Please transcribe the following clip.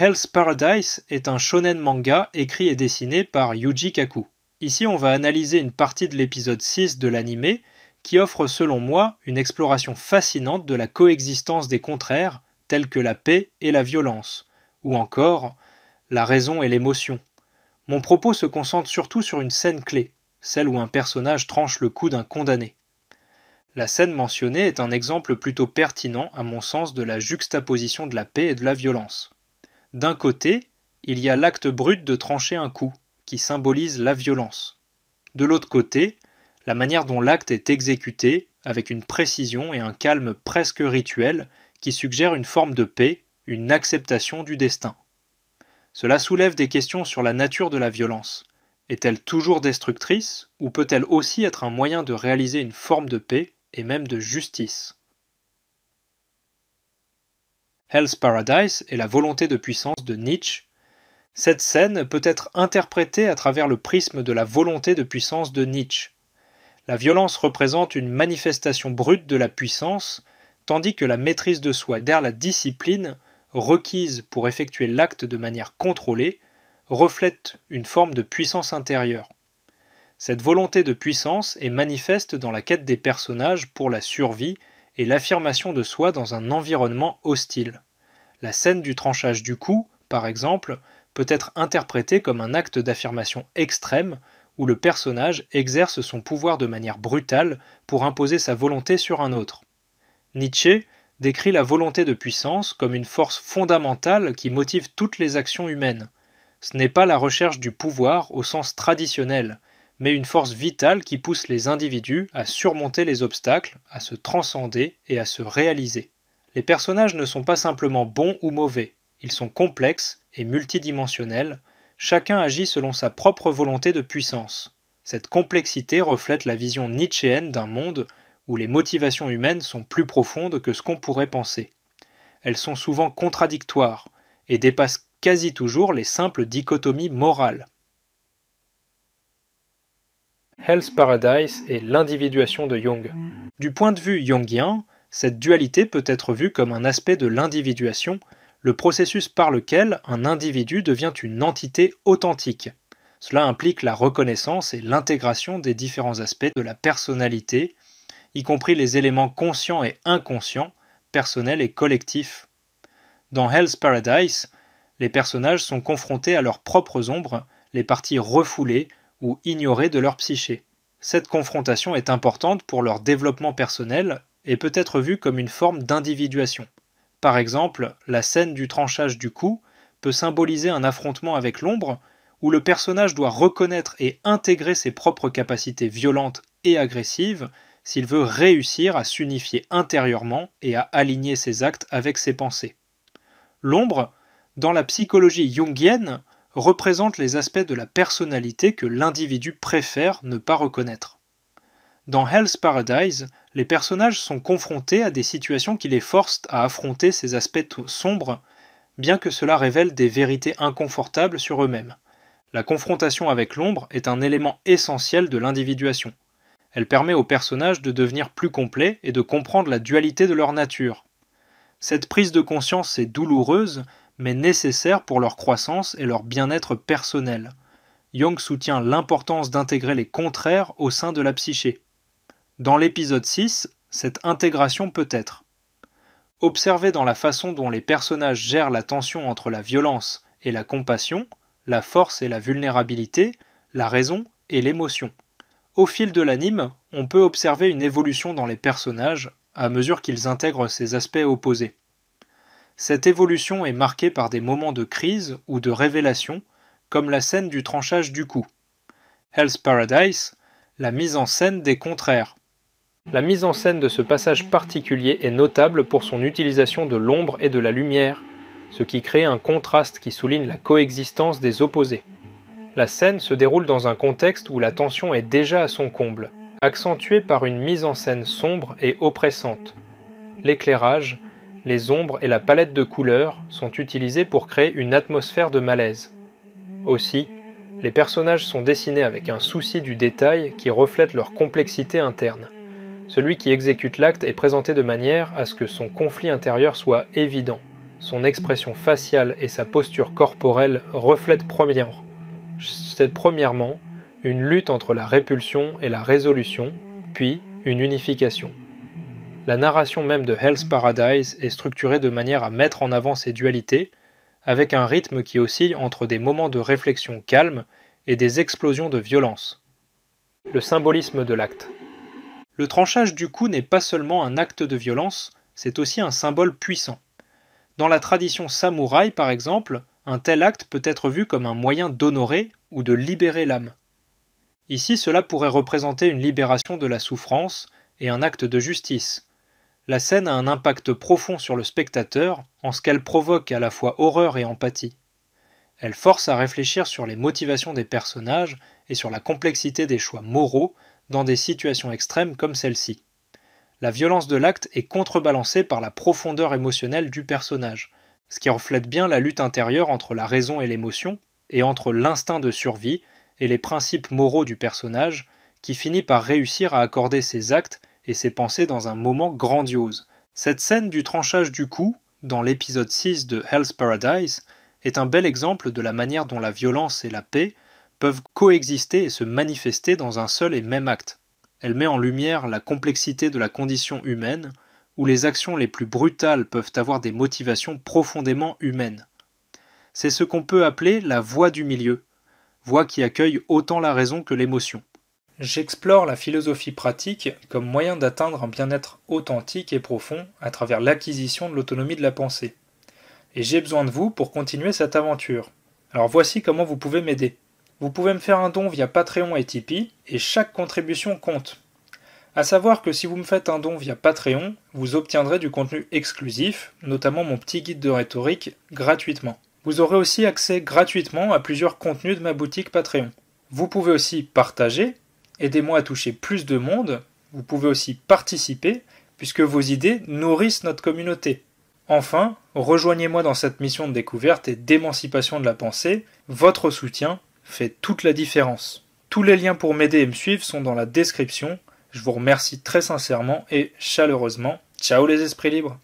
Hell's Paradise est un shonen manga écrit et dessiné par Yuji Kaku. Ici, on va analyser une partie de l'épisode 6 de l'anime qui offre selon moi une exploration fascinante de la coexistence des contraires tels que la paix et la violence, ou encore la raison et l'émotion. Mon propos se concentre surtout sur une scène clé, celle où un personnage tranche le cou d'un condamné. La scène mentionnée est un exemple plutôt pertinent à mon sens de la juxtaposition de la paix et de la violence. D'un côté, il y a l'acte brut de trancher un coup, qui symbolise la violence. De l'autre côté, la manière dont l'acte est exécuté, avec une précision et un calme presque rituel, qui suggère une forme de paix, une acceptation du destin. Cela soulève des questions sur la nature de la violence. Est-elle toujours destructrice, ou peut-elle aussi être un moyen de réaliser une forme de paix et même de justice Hell's Paradise et la volonté de puissance de Nietzsche, cette scène peut être interprétée à travers le prisme de la volonté de puissance de Nietzsche. La violence représente une manifestation brute de la puissance, tandis que la maîtrise de soi derrière la discipline, requise pour effectuer l'acte de manière contrôlée, reflète une forme de puissance intérieure. Cette volonté de puissance est manifeste dans la quête des personnages pour la survie et l'affirmation de soi dans un environnement hostile. La scène du tranchage du cou, par exemple, peut être interprétée comme un acte d'affirmation extrême où le personnage exerce son pouvoir de manière brutale pour imposer sa volonté sur un autre. Nietzsche décrit la volonté de puissance comme une force fondamentale qui motive toutes les actions humaines. Ce n'est pas la recherche du pouvoir au sens traditionnel, mais une force vitale qui pousse les individus à surmonter les obstacles, à se transcender et à se réaliser. Les personnages ne sont pas simplement bons ou mauvais, ils sont complexes et multidimensionnels, chacun agit selon sa propre volonté de puissance. Cette complexité reflète la vision nietzschéenne d'un monde où les motivations humaines sont plus profondes que ce qu'on pourrait penser. Elles sont souvent contradictoires et dépassent quasi toujours les simples dichotomies morales. Hell's Paradise et l'individuation de Jung. Du point de vue jungien, cette dualité peut être vue comme un aspect de l'individuation, le processus par lequel un individu devient une entité authentique. Cela implique la reconnaissance et l'intégration des différents aspects de la personnalité, y compris les éléments conscients et inconscients, personnels et collectifs. Dans Hell's Paradise, les personnages sont confrontés à leurs propres ombres, les parties refoulées, ou ignorées de leur psyché. Cette confrontation est importante pour leur développement personnel et peut être vue comme une forme d'individuation. Par exemple, la scène du tranchage du cou peut symboliser un affrontement avec l'ombre où le personnage doit reconnaître et intégrer ses propres capacités violentes et agressives s'il veut réussir à s'unifier intérieurement et à aligner ses actes avec ses pensées. L'ombre, dans la psychologie jungienne, représentent les aspects de la personnalité que l'individu préfère ne pas reconnaître. Dans Hell's Paradise, les personnages sont confrontés à des situations qui les forcent à affronter ces aspects sombres, bien que cela révèle des vérités inconfortables sur eux-mêmes. La confrontation avec l'ombre est un élément essentiel de l'individuation. Elle permet aux personnages de devenir plus complets et de comprendre la dualité de leur nature. Cette prise de conscience est douloureuse, mais nécessaire pour leur croissance et leur bien-être personnel. Jung soutient l'importance d'intégrer les contraires au sein de la psyché. Dans l'épisode 6, cette intégration peut être observée dans la façon dont les personnages gèrent la tension entre la violence et la compassion, la force et la vulnérabilité, la raison et l'émotion. Au fil de l'anime, on peut observer une évolution dans les personnages à mesure qu'ils intègrent ces aspects opposés. Cette évolution est marquée par des moments de crise ou de révélation, comme la scène du tranchage du cou. Hell's Paradise, la mise en scène des contraires. La mise en scène de ce passage particulier est notable pour son utilisation de l'ombre et de la lumière, ce qui crée un contraste qui souligne la coexistence des opposés. La scène se déroule dans un contexte où la tension est déjà à son comble, accentuée par une mise en scène sombre et oppressante. L'éclairage, les ombres et la palette de couleurs sont utilisées pour créer une atmosphère de malaise. Aussi, les personnages sont dessinés avec un souci du détail qui reflète leur complexité interne. Celui qui exécute l'acte est présenté de manière à ce que son conflit intérieur soit évident. Son expression faciale et sa posture corporelle reflètent premièrement, premièrement une lutte entre la répulsion et la résolution, puis une unification. La narration même de Hell's Paradise est structurée de manière à mettre en avant ces dualités, avec un rythme qui oscille entre des moments de réflexion calme et des explosions de violence. Le symbolisme de l'acte. Le tranchage du cou n'est pas seulement un acte de violence, c'est aussi un symbole puissant. Dans la tradition samouraï, par exemple, un tel acte peut être vu comme un moyen d'honorer ou de libérer l'âme. Ici, cela pourrait représenter une libération de la souffrance et un acte de justice, la scène a un impact profond sur le spectateur en ce qu'elle provoque à la fois horreur et empathie. Elle force à réfléchir sur les motivations des personnages et sur la complexité des choix moraux dans des situations extrêmes comme celle-ci. La violence de l'acte est contrebalancée par la profondeur émotionnelle du personnage, ce qui reflète bien la lutte intérieure entre la raison et l'émotion, et entre l'instinct de survie et les principes moraux du personnage, qui finit par réussir à accorder ses actes et ses pensées dans un moment grandiose. Cette scène du tranchage du cou, dans l'épisode 6 de Hell's Paradise, est un bel exemple de la manière dont la violence et la paix peuvent coexister et se manifester dans un seul et même acte. Elle met en lumière la complexité de la condition humaine, où les actions les plus brutales peuvent avoir des motivations profondément humaines. C'est ce qu'on peut appeler la voie du milieu, voie qui accueille autant la raison que l'émotion. J'explore la philosophie pratique comme moyen d'atteindre un bien-être authentique et profond à travers l'acquisition de l'autonomie de la pensée. Et j'ai besoin de vous pour continuer cette aventure. Alors voici comment vous pouvez m'aider. Vous pouvez me faire un don via Patreon et Tipeee, et chaque contribution compte. A savoir que si vous me faites un don via Patreon, vous obtiendrez du contenu exclusif, notamment mon petit guide de rhétorique, gratuitement. Vous aurez aussi accès gratuitement à plusieurs contenus de ma boutique Patreon. Vous pouvez aussi partager, Aidez-moi à toucher plus de monde. Vous pouvez aussi participer, puisque vos idées nourrissent notre communauté. Enfin, rejoignez-moi dans cette mission de découverte et d'émancipation de la pensée. Votre soutien fait toute la différence. Tous les liens pour m'aider et me suivre sont dans la description. Je vous remercie très sincèrement et chaleureusement. Ciao les esprits libres